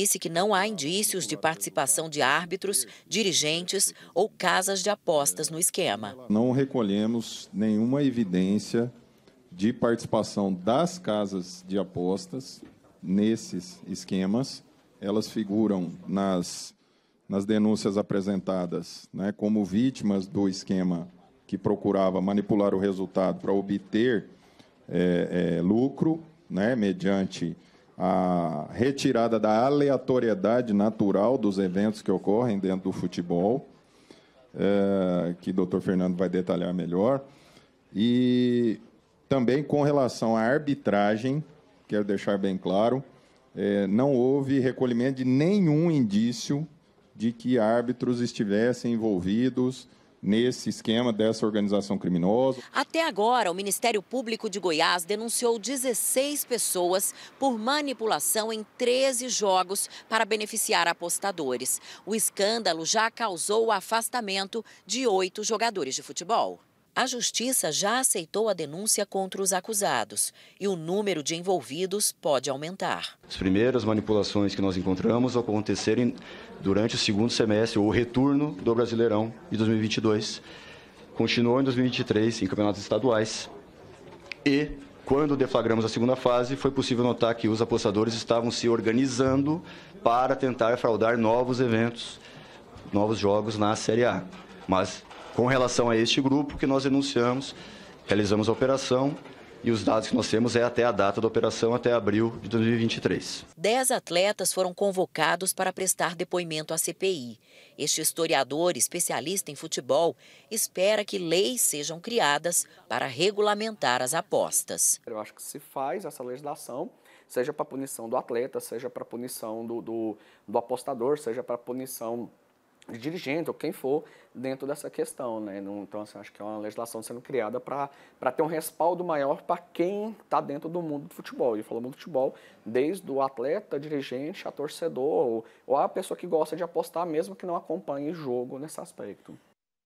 disse que não há indícios de participação de árbitros, dirigentes ou casas de apostas no esquema. Não recolhemos nenhuma evidência de participação das casas de apostas nesses esquemas. Elas figuram nas, nas denúncias apresentadas né, como vítimas do esquema que procurava manipular o resultado para obter é, é, lucro né, mediante a retirada da aleatoriedade natural dos eventos que ocorrem dentro do futebol, é, que o doutor Fernando vai detalhar melhor, e também com relação à arbitragem, quero deixar bem claro, é, não houve recolhimento de nenhum indício de que árbitros estivessem envolvidos nesse esquema dessa organização criminosa. Até agora, o Ministério Público de Goiás denunciou 16 pessoas por manipulação em 13 jogos para beneficiar apostadores. O escândalo já causou o afastamento de oito jogadores de futebol. A justiça já aceitou a denúncia contra os acusados e o número de envolvidos pode aumentar. As primeiras manipulações que nós encontramos aconteceram durante o segundo semestre, ou retorno do Brasileirão de 2022. Continuou em 2023 em campeonatos estaduais e quando deflagramos a segunda fase, foi possível notar que os apostadores estavam se organizando para tentar fraudar novos eventos, novos jogos na Série A. Mas com relação a este grupo que nós denunciamos, realizamos a operação e os dados que nós temos é até a data da operação, até abril de 2023. Dez atletas foram convocados para prestar depoimento à CPI. Este historiador, especialista em futebol, espera que leis sejam criadas para regulamentar as apostas. Eu acho que se faz essa legislação, seja para punição do atleta, seja para punição do, do, do apostador, seja para punição dirigente ou quem for dentro dessa questão, né? Então assim, acho que é uma legislação sendo criada para ter um respaldo maior para quem está dentro do mundo do futebol. E falando do futebol, desde o atleta, dirigente, a torcedor ou, ou a pessoa que gosta de apostar, mesmo que não acompanhe jogo nesse aspecto.